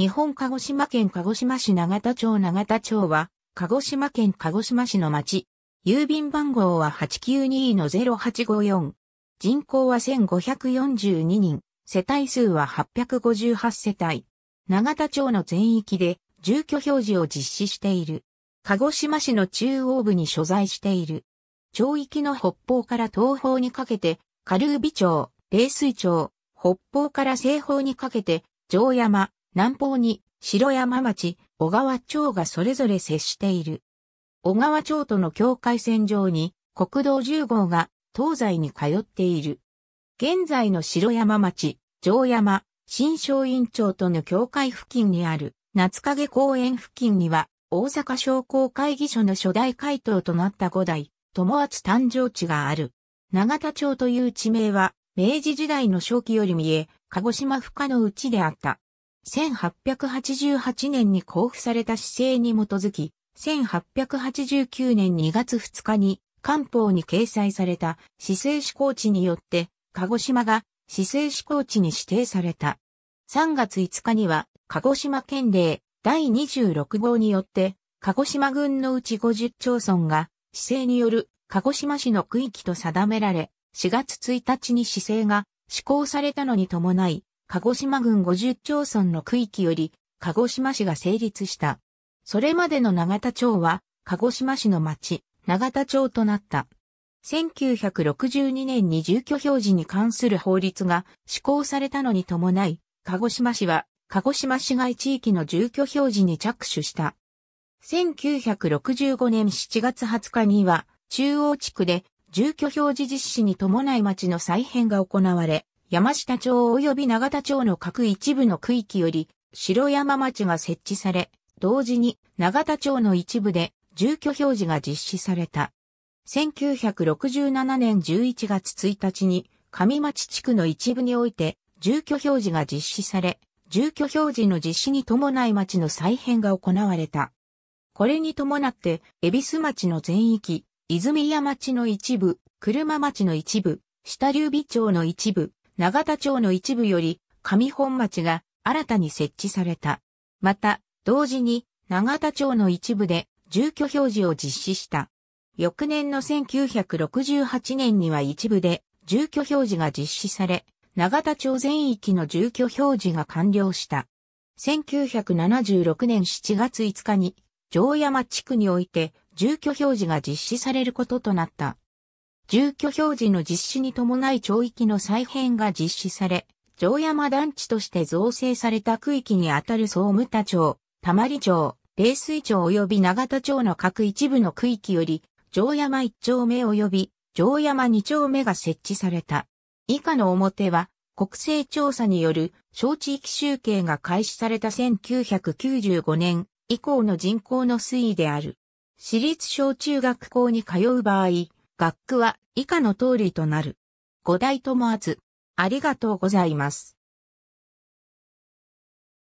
日本鹿児島県鹿児島市長田町長田町は、鹿児島県鹿児島市の町。郵便番号は892-0854。人口は1542人。世帯数は858世帯。長田町の全域で住居表示を実施している。鹿児島市の中央部に所在している。町域の北方から東方にかけて、カルービ町、冷水町、北方から西方にかけて、城山、南方に城山町、小川町がそれぞれ接している。小川町との境界線上に国道10号が東西に通っている。現在の城山町、城山、新松院町との境界付近にある夏影公園付近には大阪商工会議所の初代会頭となった五代、友厚誕生地がある。長田町という地名は明治時代の初期より見え、鹿児島深のうちであった。1888年に交付された市政に基づき、1889年2月2日に官報に掲載された市政施行地によって、鹿児島が市政施行地に指定された。3月5日には、鹿児島県令第26号によって、鹿児島郡のうち50町村が、市政による鹿児島市の区域と定められ、4月1日に市政が施行されたのに伴い、鹿児島郡50町村の区域より、鹿児島市が成立した。それまでの長田町は、鹿児島市の町、長田町となった。1962年に住居表示に関する法律が施行されたのに伴い、鹿児島市は、鹿児島市街地域の住居表示に着手した。1965年7月20日には、中央地区で住居表示実施に伴い町の再編が行われ、山下町及び長田町の各一部の区域より、白山町が設置され、同時に長田町の一部で住居表示が実施された。1967年11月1日に上町地区の一部において住居表示が実施され、住居表示の実施に伴い町の再編が行われた。これに伴って、恵比寿町の全域、泉谷町の一部、車町の一部、下流美町の一部、長田町の一部より上本町が新たに設置された。また、同時に長田町の一部で住居表示を実施した。翌年の1968年には一部で住居表示が実施され、長田町全域の住居表示が完了した。1976年7月5日に、城山地区において住居表示が実施されることとなった。住居表示の実施に伴い町域の再編が実施され、城山団地として造成された区域にあたる総務田町、玉里町、冷水町及び長田町の各一部の区域より、城山1丁目及び城山2丁目が設置された。以下の表は、国勢調査による小地域集計が開始された1995年以降の人口の推移である。私立小中学校に通う場合、学区は以下の通りとなる。五代あず、ありがとうございます。